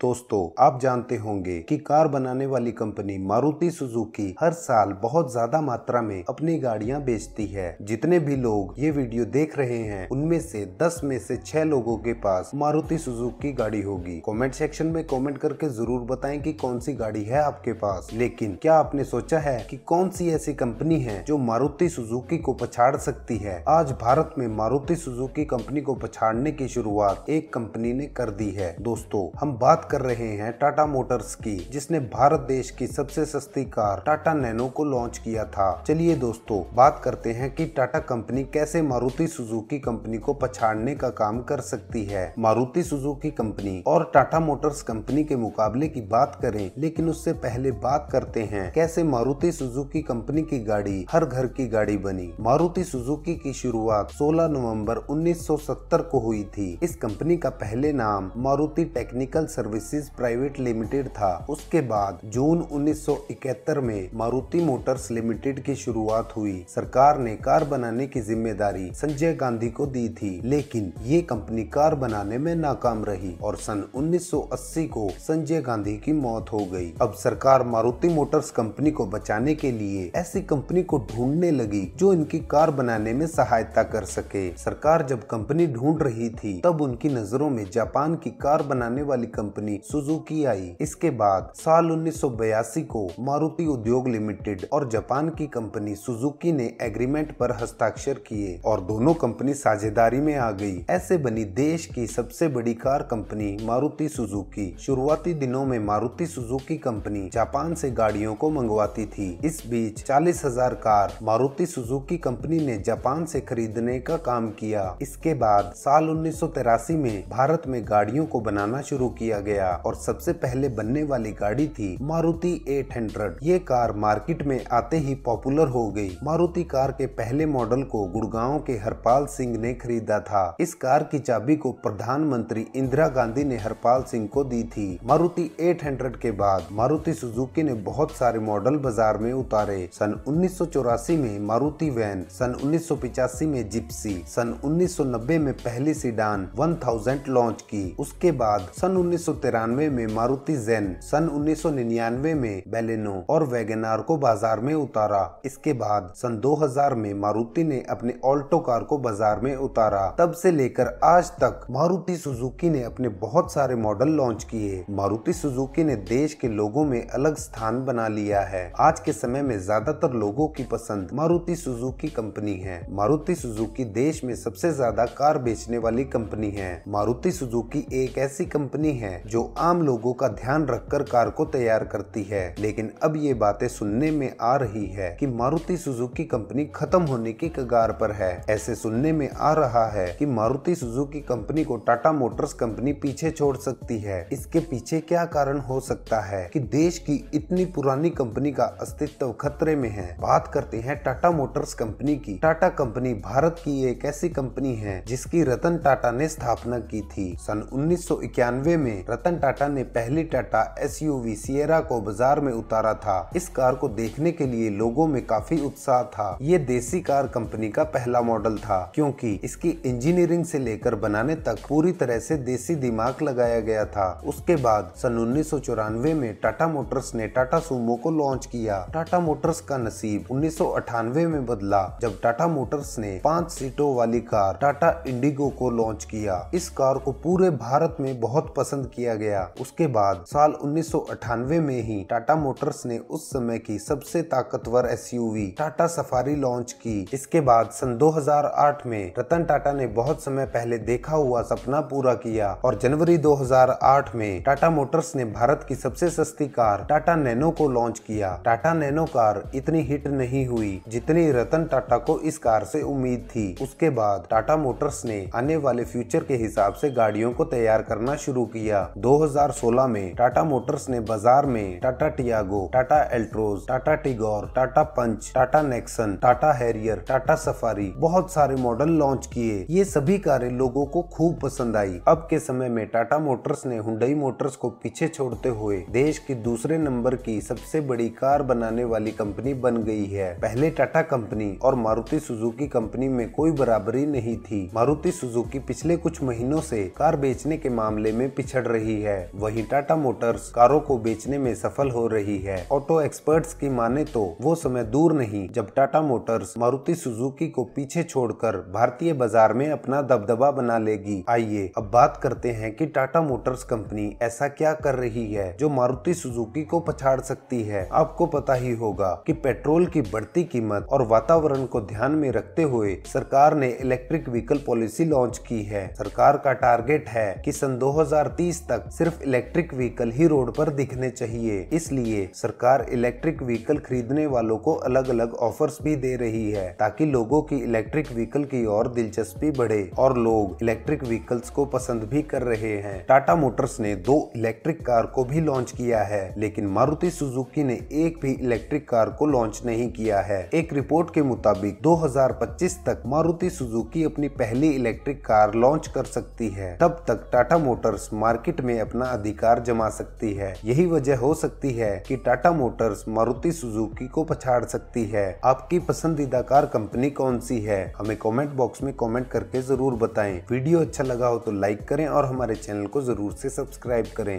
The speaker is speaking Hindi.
दोस्तों आप जानते होंगे कि कार बनाने वाली कंपनी मारुति सुजुकी हर साल बहुत ज्यादा मात्रा में अपनी गाड़ियां बेचती है जितने भी लोग ये वीडियो देख रहे हैं उनमें से 10 में से 6 लोगों के पास मारुति सुजुकी गाड़ी होगी कमेंट सेक्शन में कमेंट करके जरूर बताएं कि कौन सी गाड़ी है आपके पास लेकिन क्या आपने सोचा है की कौन सी ऐसी कंपनी है जो मारुति सुजुकी को पछाड़ सकती है आज भारत में मारुति सुजुकी कंपनी को पछाड़ने की शुरुआत एक कंपनी ने कर दी है दोस्तों हम बात कर रहे हैं टाटा मोटर्स की जिसने भारत देश की सबसे सस्ती कार टाटा नैनो को लॉन्च किया था चलिए दोस्तों बात करते हैं कि टाटा कंपनी कैसे मारुति सुजुकी कंपनी को पछाड़ने का काम कर सकती है मारुति सुजुकी कंपनी और टाटा मोटर्स कंपनी के मुकाबले की बात करें लेकिन उससे पहले बात करते हैं कैसे मारुति सुजुकी कंपनी की गाड़ी हर घर की गाड़ी बनी मारुति सुजुकी की शुरुआत 16 नवंबर 1970 को हुई थी इस कंपनी का पहले नाम Maruti technical service services private limited था उसके बाद जून 1971 में मारुति मोटर्स लिमिटेड की शुरुआत हुई सरकार ने कार बनाने की जिम्मेदारी संजय गांधी को दी थी लेकिन ये कंपनी कार बनाने में नाकाम रही और सन 1980 को संजय गांधी की मौत हो गई अब सरकार मारुति मोटर्स कंपनी को बचाने के लिए ऐसी कंपनी को ढूंढने लगी जो इनकी कार बनाने में सहायता कर सके सरकार जब कंपनी ढूंढ रही थी तब उनकी नजरों में जापान की कार बनाने वाली कंपनी कंपनी सुजुकी आई इसके बाद साल उन्नीस को मारुति उद्योग लिमिटेड और जापान की कंपनी सुजुकी ने एग्रीमेंट पर हस्ताक्षर किए और दोनों कंपनी साझेदारी में आ गई ऐसे बनी देश की सबसे बड़ी कार कंपनी मारुति सुजुकी शुरुआती दिनों में मारुति सुजुकी कंपनी जापान से गाड़ियों को मंगवाती थी इस बीच चालीस हजार कार मारुति सुजुकी कंपनी ने जापान से खरीदने का काम किया इसके बाद साल उन्नीस में भारत में गाड़ियों को बनाना शुरू किया गया गया और सबसे पहले बनने वाली गाड़ी थी मारुति 800 ये कार मार्केट में आते ही पॉपुलर हो गई मारुति कार के पहले मॉडल को गुड़गांव के हरपाल सिंह ने खरीदा था इस कार की चाबी को प्रधानमंत्री इंदिरा गांधी ने हरपाल सिंह को दी थी मारुति 800 के बाद मारुति सुजुकी ने बहुत सारे मॉडल बाजार में उतारे सन उन्नीस में मारुति वैन सन उन्नीस में जिप्सी सन 1990 में पहली सीडान 1000 लॉन्च की उसके बाद सन उन्नीस तिरानवे में मारुति जेन सन 1999 में बेलेनो और वेगनार को बाजार में उतारा इसके बाद सन 2000 में मारुति ने अपने ऑल्टो कार को बाजार में उतारा तब से लेकर आज तक मारुति सुजुकी ने अपने बहुत सारे मॉडल लॉन्च किए मारुति सुजुकी ने देश के लोगों में अलग स्थान बना लिया है आज के समय में ज्यादातर लोगों की पसंद मारुति सुजुकी कंपनी है मारुति सुजुकी देश में सबसे ज्यादा कार बेचने वाली कंपनी है मारुति सुजुकी एक ऐसी कंपनी है जो जो आम लोगों का ध्यान रखकर कार को तैयार करती है लेकिन अब ये बातें सुनने में आ रही है कि मारुति सुजुकी कंपनी खत्म होने की कगार पर है ऐसे सुनने में आ रहा है कि मारुति सुजुकी कंपनी को टाटा मोटर्स कंपनी पीछे छोड़ सकती है इसके पीछे क्या कारण हो सकता है कि देश की इतनी पुरानी कंपनी का अस्तित्व खतरे में है बात करते हैं टाटा मोटर्स कंपनी की टाटा कंपनी भारत की एक ऐसी कंपनी है जिसकी रतन टाटा ने स्थापना की थी सन उन्नीस में रतन रतन टाटा ने पहली टाटा एस सियरा को बाजार में उतारा था इस कार को देखने के लिए लोगों में काफी उत्साह था ये देसी कार कंपनी का पहला मॉडल था क्योंकि इसकी इंजीनियरिंग से लेकर बनाने तक पूरी तरह से देसी दिमाग लगाया गया था उसके बाद सन उन्नीस में टाटा मोटर्स ने टाटा सुमो को लॉन्च किया टाटा मोटर्स का नसीब उन्नीस में बदला जब टाटा मोटर्स ने पाँच सीटों वाली कार टाटा इंडिगो को लॉन्च किया इस कार को पूरे भारत में बहुत पसंद किया गया उसके बाद साल उन्नीस में ही टाटा मोटर्स ने उस समय की सबसे ताकतवर एस टाटा सफारी लॉन्च की इसके बाद सन 2008 में रतन टाटा ने बहुत समय पहले देखा हुआ सपना पूरा किया और जनवरी 2008 में टाटा मोटर्स ने भारत की सबसे सस्ती कार टाटा नैनो को लॉन्च किया टाटा नैनो कार इतनी हिट नहीं हुई जितनी रतन टाटा को इस कार से उम्मीद थी उसके बाद टाटा मोटर्स ने आने वाले फ्यूचर के हिसाब से गाड़ियों को तैयार करना शुरू किया 2016 में टाटा मोटर्स ने बाजार में Tata Tiago Tata Altroz Tata Tigor Tata Punch Tata Nexon Tata Harrier Tata Safari बहुत सारे मॉडल लॉन्च किए ये सभी कारें लोगों को खूब पसंद आई अब के समय में टाटा मोटर्स ने हुडई मोटर्स को पीछे छोड़ते हुए देश की दूसरे नंबर की सबसे बड़ी कार बनाने वाली कंपनी बन गई है पहले टाटा कंपनी और मारुति सुजुकी कंपनी में कोई बराबरी नहीं थी मारुति सुजुकी पिछले कुछ महीनों से कार बेचने के मामले में पिछड़ रही रही है वहीं टाटा मोटर्स कारों को बेचने में सफल हो रही है ऑटो एक्सपर्ट्स की माने तो वो समय दूर नहीं जब टाटा मोटर्स मारुति सुजुकी को पीछे छोड़कर भारतीय बाजार में अपना दबदबा बना लेगी आइए अब बात करते हैं कि टाटा मोटर्स कंपनी ऐसा क्या कर रही है जो मारुति सुजुकी को पछाड़ सकती है आपको पता ही होगा कि पेट्रोल की बढ़ती कीमत और वातावरण को ध्यान में रखते हुए सरकार ने इलेक्ट्रिक व्हीकल पॉलिसी लॉन्च की है सरकार का टारगेट है कि सन 2030 तक तक सिर्फ इलेक्ट्रिक व्हीकल ही रोड पर दिखने चाहिए इसलिए सरकार इलेक्ट्रिक व्हीकल खरीदने वालों को अलग अलग ऑफर्स भी दे रही है ताकि लोगों की इलेक्ट्रिक व्हीकल की और दिलचस्पी बढ़े और लोग इलेक्ट्रिक व्हीकल्स को पसंद भी कर रहे हैं टाटा मोटर्स ने दो इलेक्ट्रिक कार को भी लॉन्च किया है लेकिन मारुति सुजुकी ने एक भी इलेक्ट्रिक कार को लॉन्च नहीं किया है एक रिपोर्ट के मुताबिक 2025 तक मारुति सुजुकी अपनी पहली इलेक्ट्रिक कार लॉन्च कर सकती है तब तक टाटा मोटर्स मार्केट में अपना अधिकार जमा सकती है यही वजह हो सकती है कि टाटा मोटर्स मारुति सुजुकी को पछाड़ सकती है आपकी पसंदीदा कार कंपनी कौन सी है हमें कमेंट बॉक्स में कमेंट करके जरूर बताएं वीडियो अच्छा लगा हो तो लाइक करें और हमारे चैनल को जरूर से सब्सक्राइब करें